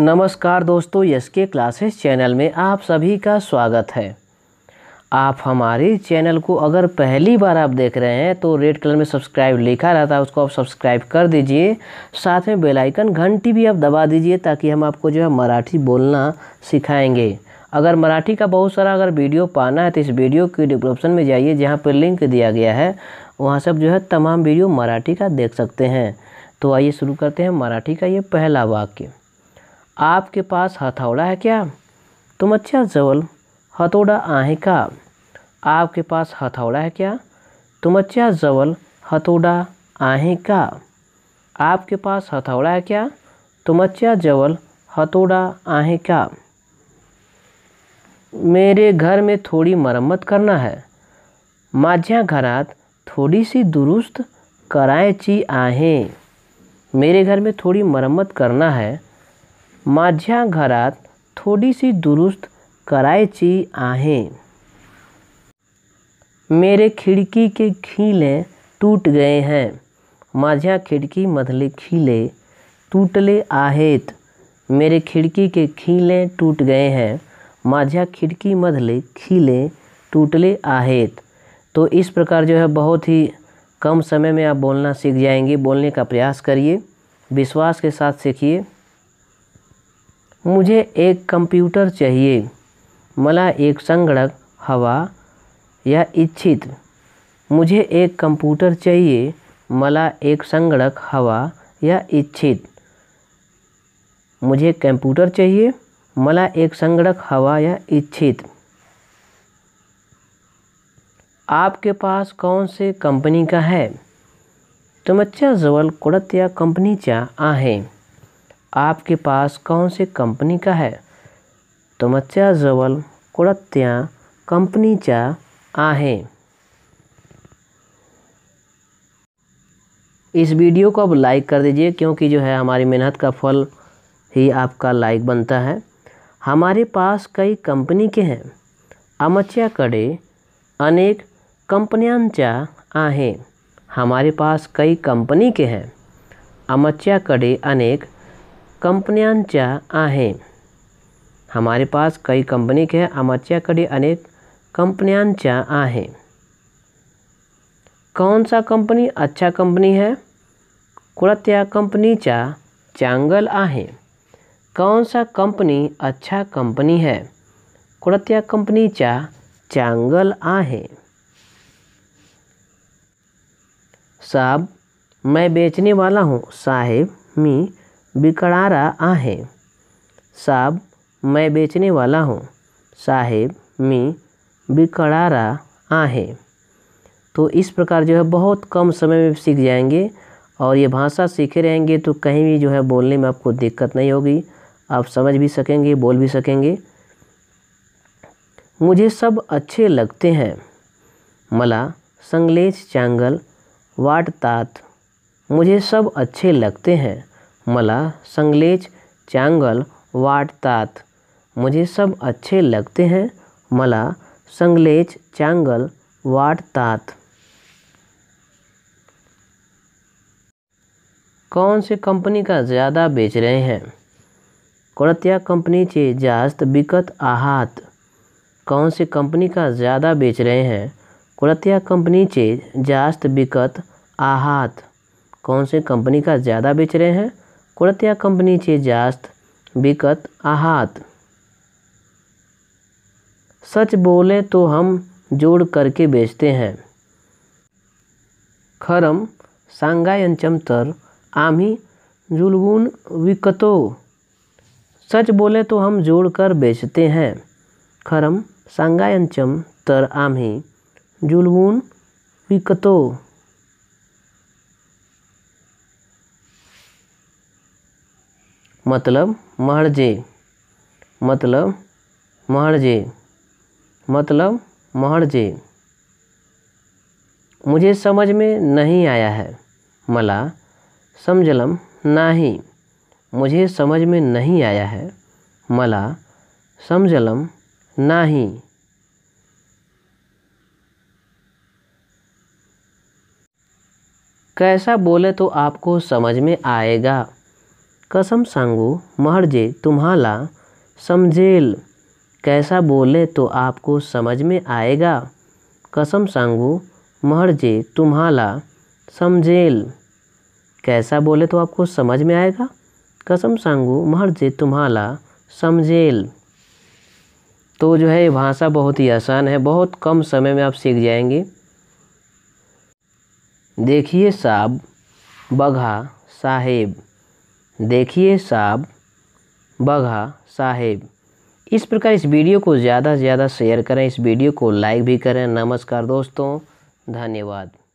नमस्कार दोस्तों यस के क्लासेस चैनल में आप सभी का स्वागत है आप हमारे चैनल को अगर पहली बार आप देख रहे हैं तो रेड कलर में सब्सक्राइब लिखा रहता है उसको आप सब्सक्राइब कर दीजिए साथ में बेल आइकन घंटी भी आप दबा दीजिए ताकि हम आपको जो है मराठी बोलना सिखाएंगे अगर मराठी का बहुत सारा अगर वीडियो पाना है तो इस वीडियो के डिस्क्रिप्शन में जाइए जहाँ पर लिंक दिया गया है वहाँ से आप जो है तमाम वीडियो मराठी का देख सकते हैं तो आइए शुरू करते हैं मराठी का ये पहला वाक्य आपके पास हथौड़ा है क्या तुम अच्छा जवल हथौड़ा आहे का आपके पास हथौड़ा है क्या तुम अच्छा जवल हथौड़ा आहे का आपके पास हथौड़ा है क्या तुम अच्छा जवल हथौड़ा आहे का मेरे घर में थोड़ी मरम्मत करना है माझ्या घरात सी दुरुस्त कराएची आहे मेरे घर में थोड़ी मरम्मत करना है माझ्या घरात सी दुरुस्त कराएची आहे मेरे खिड़की के खीले टूट गए हैं खिड़की मधले खिले टूटले आहेत मेरे खिडकी के खीले टूट गए हैं खिड़की मधले खीले टूटले आहेत तो इस प्रकार जो है बहुत ही कम समय में आप बोलना सीख जाएंगे बोलने का प्रयास करिए विश्वास के साथ सीखिए मुझे एक कंप्यूटर चाहिए मला एक संगणक हवा या इच्छित मुझे एक कंप्यूटर चाहिए मला एक संगणक हवा या इच्छित मुझे कंप्यूटर चाहिए मला एक संगणक हवा या इच्छित आपके पास कौन से कंपनी का है जवल कुड़त या कंपनी कंपनीच्या आहे आपके पास कौन से कंपनी का है जवल कुड़त्या कंपनी चा आहे इस वीडियो को अब लाइक कर दीजिए क्योंकि जो है हमारी मेहनत का फल ही आपका लाइक बनता है हमारे पास कई कंपनी के हैं कड़े अनेक चा आहे हमारे पास कई कंपनी के हैं कड़े अनेक कंपन्यांच्या आहे हमारे पास कई कंपनी आहे आमच्याकडे अनेक कंपन्यांच्या आहे कौन सा कंपनी अच्छा कंपनी है कंपनी चा चांगल आहे कौन सा कंपनी अच्छा कंपनी है कंपनी चा चांगल आहे साहब मैं बेचने वाला हूँ साहेब मी बिकड़ा रहा आहे साहब मैं बेचने वाला हूँ साहेब मी बिकड़ा रहा आहे तो इस प्रकार जो है बहुत कम समय में सीख जाएंगे और ये भाषा सीखे रहेंगे तो कहीं भी जो है बोलने में आपको दिक्कत नहीं होगी आप समझ भी सकेंगे बोल भी सकेंगे मुझे सब अच्छे लगते हैं मला संगलेज चांगल वाट तात मुझे सब अच्छे लगते हैं मला संगलेज चांगल वाटतात मुझे सब अच्छे लगते हैं मला संगलेज चांगल वाटतात कौन से कंपनी का ज़्यादा बेच रहे हैं कोणत्या चे जास्त बिकत आहात कौन से कंपनी का ज़्यादा बेच रहे हैं कोणत्या चे जास्त बिकत आहात कौन से कंपनी का ज़्यादा बेच रहे हैं कंपनी से जास्त विकत आहात सच बोले तो हम जोड़ करके बेचते हैं खरम सांगायंचम तर आम्ही जुलगुन विकतो सच बोले तो हम जोड़ कर बेचते हैं खरम सांगायंचम तर आम्ही जुलगुन विकतो मतलब महर्जे मतलब महर्जे मतलब महर्जे मुझे समझ में नहीं आया है मला समझलम नाही मुझे समझ में नहीं आया है मला समझलम नाही कैसा बोले तो आपको समझ में आएगा कसम सांगू महर्जे तुम्हाला समझेल कैसा बोले तो आपको समझ में आएगा कसम सांगू महर्जे तुम्हाला समझेल कैसा बोले तो आपको समझ में आएगा कसम सांगू महर्जे तुम्हाला समझेल तो जो है ये भाषा बहुत ही आसान है बहुत कम समय में आप सीख जाएंगे देखिए साहब बघा साहेब देखिए साहब बघा साहेब इस प्रकार इस वीडियो को ज़्यादा से ज़्यादा शेयर करें इस वीडियो को लाइक भी करें नमस्कार दोस्तों धन्यवाद